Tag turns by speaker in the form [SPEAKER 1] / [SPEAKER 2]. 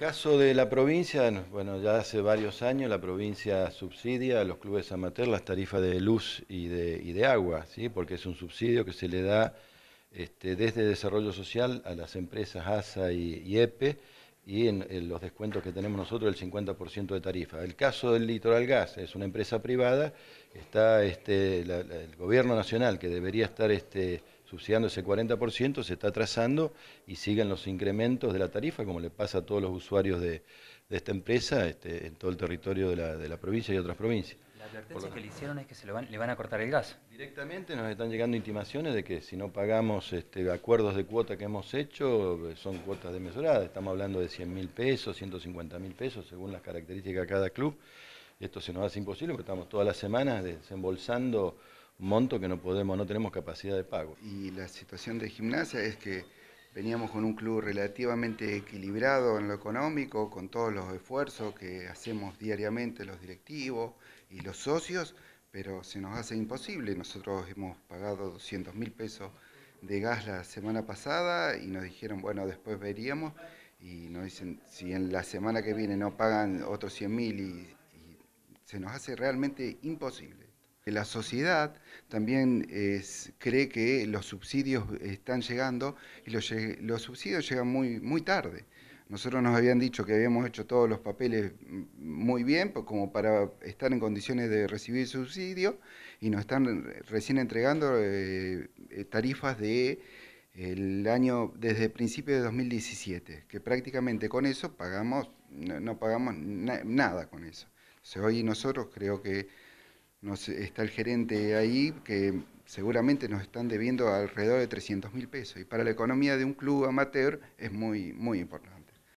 [SPEAKER 1] el caso de la provincia, bueno, ya hace varios años la provincia subsidia a los clubes amateurs las tarifas de luz y de, agua, ¿sí? porque es un subsidio que se le da este, desde desarrollo social a las empresas ASA y, EPE y en, los descuentos que tenemos nosotros el 50% de tarifa. El caso del Litoral Gas es una empresa privada, está este, el gobierno nacional que debería estar este, subsidiando ese 40%, se está atrasando y siguen los incrementos de la tarifa, como le pasa a todos los usuarios de, esta empresa este, en todo el territorio de la, provincia y otras provincias. La advertencia que le hicieron es que le van a cortar el gas. Directamente nos están llegando intimaciones de que si no pagamos este, acuerdos de cuota que hemos hecho, eh, son cuotas desmesuradas, estamos hablando de 100 mil pesos, 150 mil pesos, según las características de cada club. Esto se nos hace imposible porque estamos todas las semanas desembolsando monto que no podemos, no tenemos capacidad de pago. Y la situación de gimnasia es que veníamos con un club relativamente equilibrado en
[SPEAKER 2] lo económico, con todos los esfuerzos que hacemos diariamente los directivos y los socios, pero se nos hace imposible. Nosotros hemos pagado 200 mil pesos de gas la semana pasada y nos dijeron, bueno, después veríamos y nos dicen, si en la semana que viene no pagan otros 100 mil y se nos hace realmente imposible. La sociedad también eh, cree que los subsidios están llegando y los, subsidios llegan muy, muy tarde. Nosotros nos habían dicho que habíamos hecho todos los papeles mm, muy bien, como para estar en condiciones de recibir subsidios y nos están recién entregando eh, eh, tarifas de el año desde el principio de 2017, que prácticamente con eso pagamos no, pagamos nada con eso. hoy nosotros creo que está el gerente ahí que seguramente nos están debiendo alrededor de 300 mil pesos y para la economía de un club amateur es muy, muy importante.